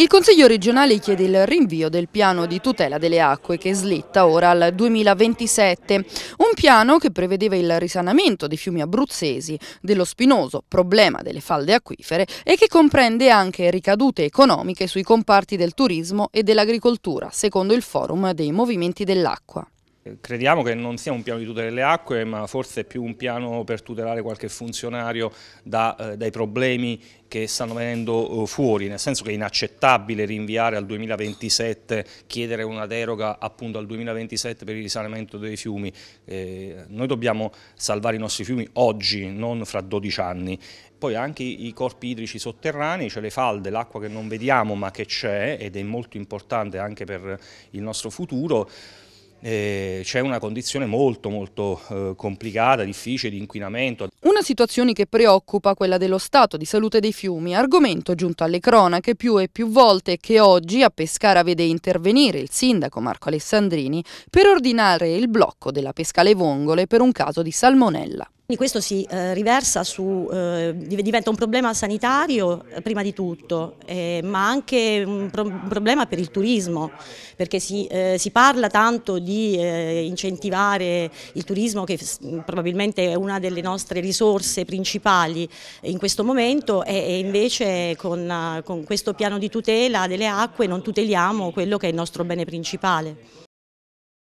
Il Consiglio regionale chiede il rinvio del piano di tutela delle acque che slitta ora al 2027, un piano che prevedeva il risanamento dei fiumi abruzzesi, dello spinoso problema delle falde acquifere e che comprende anche ricadute economiche sui comparti del turismo e dell'agricoltura, secondo il Forum dei Movimenti dell'Acqua crediamo che non sia un piano di tutela delle acque, ma forse più un piano per tutelare qualche funzionario da, eh, dai problemi che stanno venendo eh, fuori, nel senso che è inaccettabile rinviare al 2027, chiedere una deroga appunto al 2027 per il risanamento dei fiumi. Eh, noi dobbiamo salvare i nostri fiumi oggi, non fra 12 anni. Poi anche i corpi idrici sotterranei, cioè le falde, l'acqua che non vediamo ma che c'è ed è molto importante anche per il nostro futuro, eh, c'è una condizione molto molto eh, complicata, difficile, di inquinamento. Una situazione che preoccupa quella dello stato di salute dei fiumi, argomento giunto alle cronache più e più volte che oggi a Pescara vede intervenire il sindaco Marco Alessandrini per ordinare il blocco della pesca alle vongole per un caso di salmonella. Quindi questo si eh, riversa su, eh, diventa un problema sanitario eh, prima di tutto, eh, ma anche un, pro un, problema per il turismo, perché si, eh, si parla tanto di eh, incentivare il turismo che probabilmente è una delle nostre risorse principali in questo momento e, e invece con, con questo piano di tutela delle acque non tuteliamo quello che è il nostro bene principale.